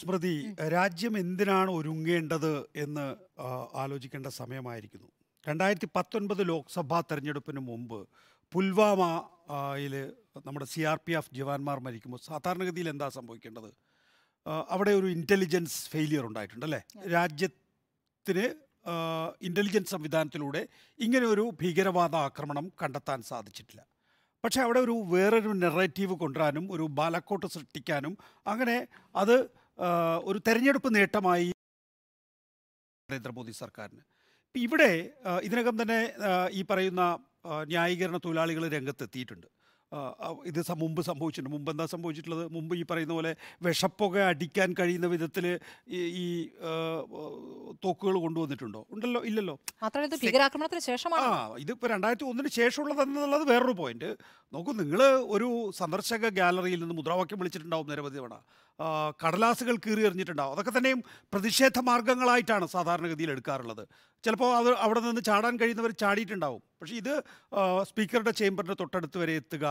സ്മൃതി രാജ്യം എന്തിനാണ് ഒരുങ്ങേണ്ടത് എന്ന് ആലോചിക്കേണ്ട സമയമായിരിക്കുന്നു രണ്ടായിരത്തി പത്തൊൻപത് ലോക്സഭാ തെരഞ്ഞെടുപ്പിന് മുമ്പ് പുൽവാമയിൽ നമ്മുടെ സി ആർ പി എഫ് ജവാന്മാർ മരിക്കുമ്പോൾ സാധാരണഗതിയിൽ എന്താ സംഭവിക്കേണ്ടത് അവിടെ ഒരു ഇൻ്റലിജൻസ് ഫെയിലിയർ ഉണ്ടായിട്ടുണ്ട് അല്ലേ രാജ്യത്തിന് ഇൻ്റലിജൻസ് സംവിധാനത്തിലൂടെ ഇങ്ങനെ ഒരു ഭീകരവാദ ആക്രമണം കണ്ടെത്താൻ സാധിച്ചിട്ടില്ല പക്ഷേ അവിടെ ഒരു വേറൊരു നെറേറ്റീവ് കൊണ്ടുവരാനും ഒരു ബാലക്കോട്ട് സൃഷ്ടിക്കാനും അങ്ങനെ അത് ഒരു തെരഞ്ഞെടുപ്പ് നേട്ടമായി നരേന്ദ്രമോദി സർക്കാരിന് ഇപ്പം ഇവിടെ ഇതിനകം തന്നെ ഈ പറയുന്ന ന്യായീകരണ തൊഴിലാളികൾ രംഗത്തെത്തിയിട്ടുണ്ട് ഇത് മുമ്പ് സംഭവിച്ചിട്ടുണ്ട് മുമ്പ് എന്താ സംഭവിച്ചിട്ടുള്ളത് മുമ്പ് ഈ പറയുന്ന പോലെ വിഷപ്പുക അടിക്കാൻ കഴിയുന്ന വിധത്തിൽ ഈ തോക്കുകൾ കൊണ്ടുവന്നിട്ടുണ്ടോ ഉണ്ടല്ലോ ഇല്ലല്ലോ ഭീകരാക്രമണത്തിന് ശേഷമാണ് ആ ഇതിപ്പോൾ രണ്ടായിരത്തി ഒന്നിന് ശേഷമുള്ളതെന്നുള്ളത് വേറൊരു പോയിന്റ് നോക്കൂ നിങ്ങൾ ഒരു സന്ദർശക ഗാലറിയിൽ നിന്ന് മുദ്രാവാക്യം വിളിച്ചിട്ടുണ്ടാവും നിരവധി തവണ കടലാസുകൾ കീറി എറിഞ്ഞിട്ടുണ്ടാവും അതൊക്കെ തന്നെയും പ്രതിഷേധ മാർഗങ്ങളായിട്ടാണ് സാധാരണഗതിയിൽ എടുക്കാറുള്ളത് ചിലപ്പോൾ അത് അവിടെ നിന്ന് ചാടാൻ കഴിയുന്നവർ ചാടിയിട്ടുണ്ടാവും പക്ഷേ ഇത് സ്പീക്കറുടെ ചേംബറിൻ്റെ തൊട്ടടുത്ത് വരെ എത്തുക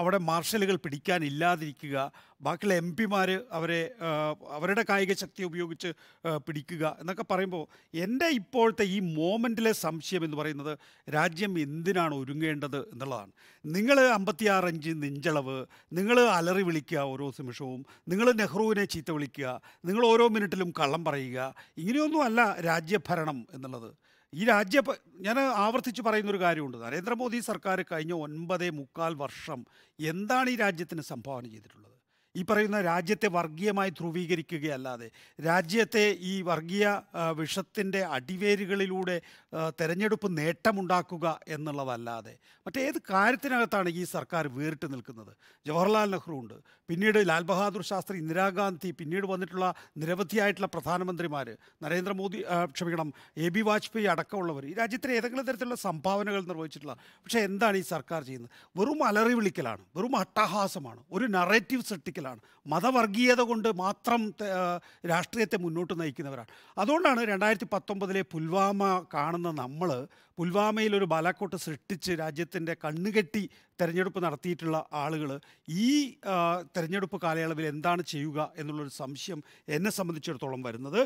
അവിടെ മാർഷലുകൾ പിടിക്കാനില്ലാതിരിക്കുക ബാക്കിയുള്ള എം പിമാർ അവരെ അവരുടെ കായിക ശക്തി ഉപയോഗിച്ച് പിടിക്കുക എന്നൊക്കെ പറയുമ്പോൾ എൻ്റെ ഇപ്പോഴത്തെ ഈ മോമെൻറ്റിലെ സംശയം എന്ന് പറയുന്നത് രാജ്യം എന്തിനാണ് ഒരുങ്ങേണ്ടത് എന്നുള്ളതാണ് നിങ്ങൾ അമ്പത്തിയാറഞ്ച് നെഞ്ചളവ് നിങ്ങൾ അലറി വിളിക്കുക ഓരോ നിമിഷവും നിങ്ങൾ നെഹ്റുവിനെ ചീത്ത വിളിക്കുക നിങ്ങൾ ഓരോ മിനിറ്റിലും കള്ളം പറയുക ഇങ്ങനെയൊന്നുമല്ല രാജ്യഭരണം എന്നുള്ളത് ഈ രാജ്യ ഞാൻ ആവർത്തിച്ച് പറയുന്നൊരു കാര്യമുണ്ട് നരേന്ദ്രമോദി സർക്കാർ കഴിഞ്ഞ ഒൻപതേ മുക്കാൽ വർഷം എന്താണ് ഈ രാജ്യത്തിന് സംഭാവന ചെയ്തിട്ടുള്ളത് ഈ പറയുന്ന രാജ്യത്തെ വർഗീയമായി ധ്രുവീകരിക്കുകയല്ലാതെ രാജ്യത്തെ ഈ വർഗീയ വിഷത്തിൻ്റെ അടിവേരുകളിലൂടെ തെരഞ്ഞെടുപ്പ് നേട്ടമുണ്ടാക്കുക എന്നുള്ളതല്ലാതെ മറ്റേത് കാര്യത്തിനകത്താണ് ഈ സർക്കാർ വേറിട്ട് നിൽക്കുന്നത് ജവഹർലാൽ നെഹ്റു ഉണ്ട് പിന്നീട് ലാൽ ബഹാദൂർ ശാസ്ത്രി ഇന്ദിരാഗാന്ധി പിന്നീട് വന്നിട്ടുള്ള നിരവധിയായിട്ടുള്ള പ്രധാനമന്ത്രിമാർ നരേന്ദ്രമോദി ക്ഷമിക്കണം എ ബി വാജ്പേയി അടക്കമുള്ളവർ ഈ രാജ്യത്തിന് ഏതെങ്കിലും തരത്തിലുള്ള സംഭാവനകൾ നിർവഹിച്ചിട്ടുള്ള പക്ഷേ എന്താണ് ഈ സർക്കാർ ചെയ്യുന്നത് വെറും അലറി വിളിക്കലാണ് വെറും അട്ടഹാസമാണ് ഒരു നറേറ്റീവ് സൃഷ്ടിക്കൽ മനസ്സിലാക്കലാണ് മതവർഗീയത കൊണ്ട് മാത്രം രാഷ്ട്രീയത്തെ മുന്നോട്ട് നയിക്കുന്നവരാണ് അതുകൊണ്ടാണ് രണ്ടായിരത്തി പത്തൊമ്പതിലെ പുൽവാമ കാണുന്ന നമ്മൾ പുൽവാമയിൽ ഒരു ബാലാക്കോട്ട് സൃഷ്ടിച്ച് രാജ്യത്തിൻ്റെ കണ്ണുകെട്ടി തെരഞ്ഞെടുപ്പ് നടത്തിയിട്ടുള്ള ആളുകൾ ഈ തെരഞ്ഞെടുപ്പ് കാലയളവിൽ എന്താണ് ചെയ്യുക എന്നുള്ളൊരു സംശയം എന്നെ സംബന്ധിച്ചിടത്തോളം വരുന്നത്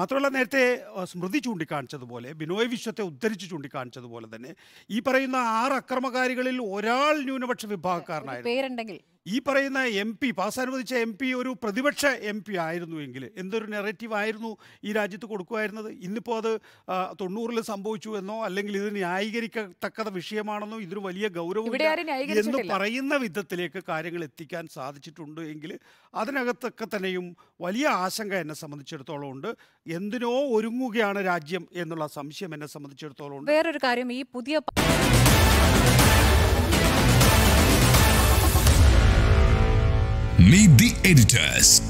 മാത്രമല്ല നേരത്തെ സ്മൃതി ചൂണ്ടിക്കാണിച്ചതുപോലെ ബിനോയ് വിശ്വത്തെ ഉദ്ധരിച്ച് ചൂണ്ടിക്കാണിച്ചതുപോലെ തന്നെ ഈ പറയുന്ന ആറ് അക്രമകാരികളിൽ ഒരാൾ ന്യൂനപക്ഷ വിഭാഗക്കാരനായിരുന്നു ഈ പറയുന്ന എം പി പാസ് അനുവദിച്ച എം പി ഒരു പ്രതിപക്ഷ എം പി ആയിരുന്നുവെങ്കിൽ എന്തൊരു ആയിരുന്നു ഈ രാജ്യത്ത് കൊടുക്കുമായിരുന്നത് ഇന്നിപ്പോൾ അത് തൊണ്ണൂറിൽ സംഭവിച്ചു എന്നോ അല്ലെങ്കിൽ ഇത് ന്യായീകരിക്കത്തക്ക വിഷയമാണെന്നോ ഇതൊരു വലിയ ഗൗരവം എന്ന് പറയുന്ന വിധത്തിലേക്ക് കാര്യങ്ങൾ എത്തിക്കാൻ സാധിച്ചിട്ടുണ്ട് എങ്കിൽ അതിനകത്തൊക്കെ തന്നെയും വലിയ ആശങ്ക എന്നെ സംബന്ധിച്ചിടത്തോളം ഉണ്ട് എന്തിനോ ഒരുങ്ങുകയാണ് രാജ്യം എന്നുള്ള സംശയം എന്നെ സംബന്ധിച്ചിടത്തോളം ഉണ്ട് വേറൊരു കാര്യം ഈ പുതിയ Meet the editors.